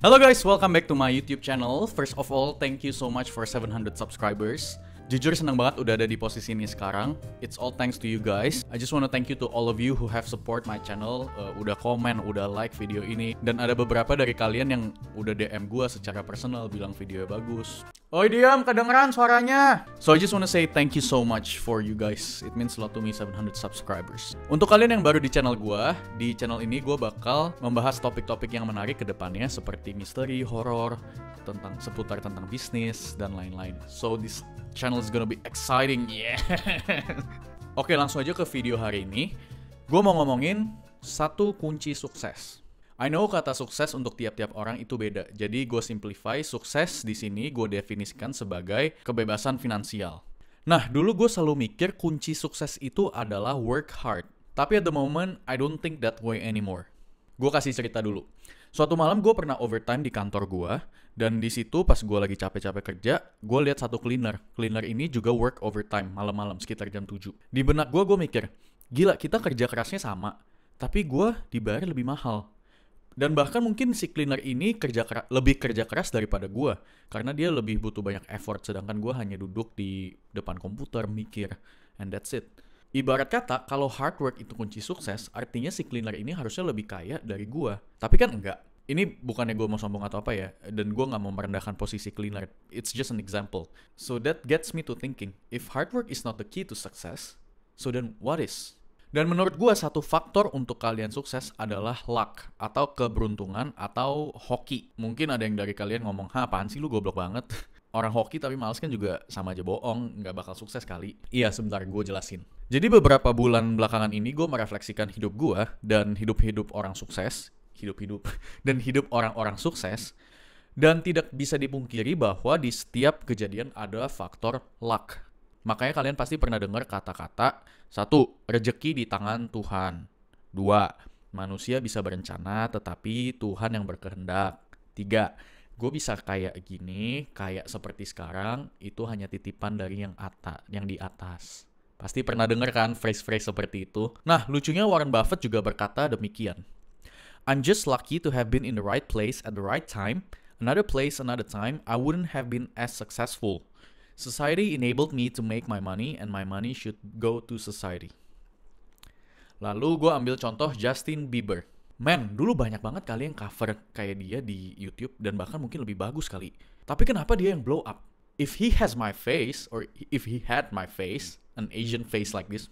Hello guys, welcome back to my YouTube channel. First of all, thank you so much for 700 subscribers. Jujur senang banget udah ada di posisi ini sekarang. It's all thanks to you guys. I just wanna thank you to all of you who have support my channel. Uh, udah komen, udah like video ini. Dan ada beberapa dari kalian yang udah DM gua secara personal bilang video bagus. Oi diam, kedengeran suaranya. So I just wanna say thank you so much for you guys. It means a lot to me 700 subscribers. Untuk kalian yang baru di channel gua, di channel ini gua bakal membahas topik-topik yang menarik ke depannya seperti misteri, horor, tentang seputar tentang bisnis dan lain-lain. So this channel is gonna be exciting. Yeah. Oke, langsung aja ke video hari ini. Gua mau ngomongin satu kunci sukses. I know kata sukses untuk tiap-tiap orang itu beda. Jadi gue simplify sukses di sini gue definisikan sebagai kebebasan finansial. Nah, dulu gue selalu mikir kunci sukses itu adalah work hard. Tapi at the moment, I don't think that way anymore. Gue kasih cerita dulu. Suatu malam gue pernah overtime di kantor gue, dan di situ pas gue lagi capek-capek kerja, gue lihat satu cleaner. Cleaner ini juga work overtime malam-malam sekitar jam 7. Di benak gue, gue mikir, gila kita kerja kerasnya sama, tapi gue dibayar lebih mahal dan bahkan mungkin si cleaner ini kerja keras, lebih kerja keras daripada gue karena dia lebih butuh banyak effort sedangkan gue hanya duduk di depan komputer mikir and that's it ibarat kata kalau hard work itu kunci sukses artinya si cleaner ini harusnya lebih kaya dari gue tapi kan enggak ini bukannya gue mau sombong atau apa ya, dan gue nggak mau merendahkan posisi cleaner. It's just an example. So that gets me to thinking, if hard work is not the key to success, so then what is? Dan menurut gue satu faktor untuk kalian sukses adalah luck atau keberuntungan atau hoki. Mungkin ada yang dari kalian ngomong, ha apaan sih lu goblok banget. Orang hoki tapi males kan juga sama aja bohong, nggak bakal sukses kali. Iya sebentar gue jelasin. Jadi beberapa bulan belakangan ini gue merefleksikan hidup gue dan hidup-hidup orang sukses, hidup-hidup, dan hidup orang-orang sukses. Dan tidak bisa dipungkiri bahwa di setiap kejadian ada faktor luck Makanya kalian pasti pernah dengar kata-kata satu, rezeki di tangan Tuhan. Dua, manusia bisa berencana tetapi Tuhan yang berkehendak. Tiga, gue bisa kayak gini, kayak seperti sekarang, itu hanya titipan dari yang atas, yang di atas. Pasti pernah denger kan phrase-phrase seperti itu? Nah, lucunya Warren Buffett juga berkata demikian. I'm just lucky to have been in the right place at the right time. Another place, another time, I wouldn't have been as successful. Society enabled me to make my money and my money should go to society. Lalu gue ambil contoh Justin Bieber. Men, dulu banyak banget kali yang cover kayak dia di YouTube dan bahkan mungkin lebih bagus kali. Tapi kenapa dia yang blow up? If he has my face or if he had my face, an Asian face like this,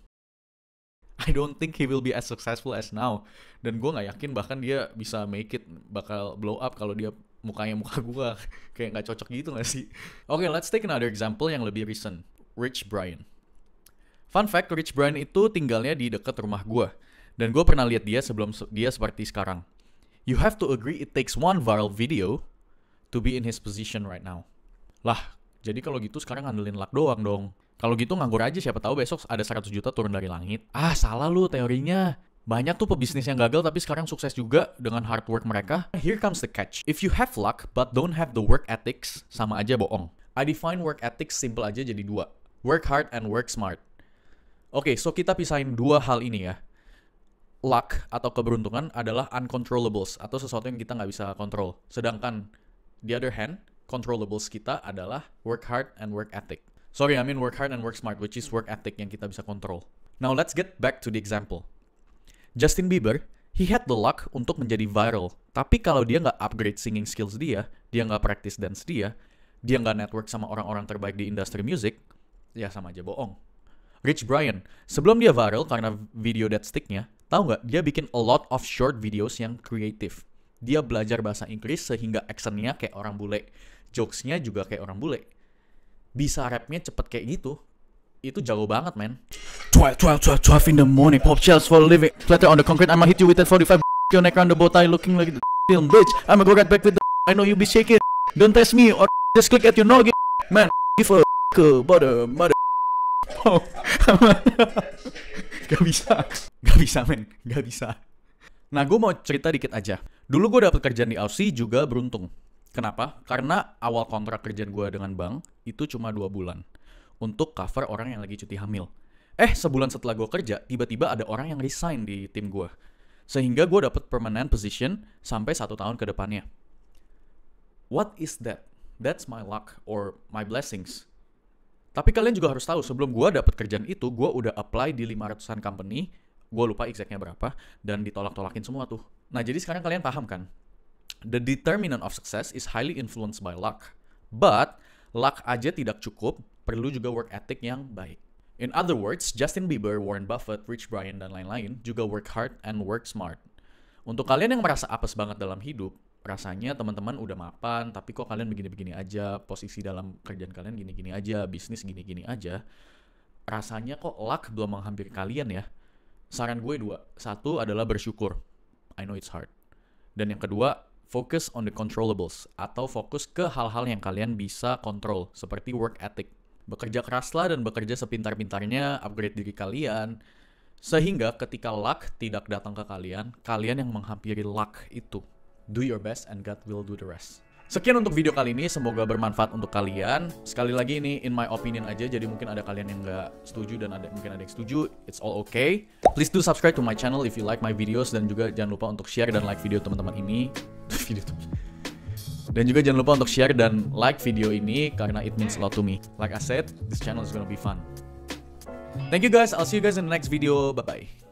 I don't think he will be as successful as now. Dan gue nggak yakin bahkan dia bisa make it bakal blow up kalau dia mukanya muka gua kayak nggak cocok gitu gak sih? Oke, okay, let's take another example yang lebih recent. Rich Brian. Fun fact, Rich Brian itu tinggalnya di dekat rumah gua dan gue pernah lihat dia sebelum dia seperti sekarang. You have to agree it takes one viral video to be in his position right now. Lah, jadi kalau gitu sekarang ngandelin luck doang dong. Kalau gitu nganggur aja siapa tahu besok ada 100 juta turun dari langit. Ah, salah lu teorinya. Banyak tuh pebisnis yang gagal tapi sekarang sukses juga dengan hard work mereka. Here comes the catch. If you have luck but don't have the work ethics, sama aja bohong. I define work ethics simple aja jadi dua. Work hard and work smart. Oke, okay, so kita pisahin dua hal ini ya. Luck atau keberuntungan adalah uncontrollables atau sesuatu yang kita nggak bisa kontrol. Sedangkan the other hand, controllables kita adalah work hard and work ethic. Sorry, I mean work hard and work smart, which is work ethic yang kita bisa kontrol. Now let's get back to the example. Justin Bieber, he had the luck untuk menjadi viral. Tapi kalau dia nggak upgrade singing skills dia, dia nggak practice dance dia, dia nggak network sama orang-orang terbaik di industri music, ya sama aja bohong. Rich Brian, sebelum dia viral karena video that sticknya, tahu nggak dia bikin a lot of short videos yang kreatif. Dia belajar bahasa Inggris sehingga aksennya kayak orang bule, jokesnya juga kayak orang bule. Bisa rapnya cepet kayak gitu, itu jago banget, men. 12, 12, 12, 12 in the morning, pop shells for living. Flatter on the concrete, I'ma hit you with that 45. Your neck round the bow tie looking like the film, bitch. I'ma go right back with the I know you be shaking. Don't test me or just click at your noggin. Man, give a about a mother. Oh, gak bisa, gak bisa men, gak bisa. Nah, gue mau cerita dikit aja. Dulu gue dapet kerjaan di Aussie juga beruntung. Kenapa? Karena awal kontrak kerjaan gue dengan bank itu cuma dua bulan untuk cover orang yang lagi cuti hamil. Eh, sebulan setelah gue kerja, tiba-tiba ada orang yang resign di tim gue. Sehingga gue dapet permanent position sampai satu tahun ke depannya. What is that? That's my luck or my blessings. Tapi kalian juga harus tahu, sebelum gue dapet kerjaan itu, gue udah apply di 500-an company, gue lupa exactnya berapa, dan ditolak-tolakin semua tuh. Nah, jadi sekarang kalian paham kan? The determinant of success is highly influenced by luck. But, luck aja tidak cukup perlu juga work ethic yang baik. In other words, Justin Bieber, Warren Buffett, Rich Brian, dan lain-lain juga work hard and work smart. Untuk kalian yang merasa apes banget dalam hidup, rasanya teman-teman udah mapan, tapi kok kalian begini-begini aja, posisi dalam kerjaan kalian gini-gini aja, bisnis gini-gini aja, rasanya kok luck belum menghampiri kalian ya. Saran gue dua. Satu adalah bersyukur. I know it's hard. Dan yang kedua, focus on the controllables atau fokus ke hal-hal yang kalian bisa kontrol seperti work ethic. Bekerja keraslah dan bekerja sepintar-pintarnya upgrade diri kalian. Sehingga ketika luck tidak datang ke kalian, kalian yang menghampiri luck itu. Do your best and God will do the rest. Sekian untuk video kali ini, semoga bermanfaat untuk kalian. Sekali lagi ini in my opinion aja, jadi mungkin ada kalian yang nggak setuju dan ada mungkin ada yang setuju. It's all okay. Please do subscribe to my channel if you like my videos dan juga jangan lupa untuk share dan like video teman-teman ini. video teman dan juga jangan lupa untuk share dan like video ini karena it means a lot to me. Like I said, this channel is gonna be fun. Thank you guys. I'll see you guys in the next video. Bye-bye.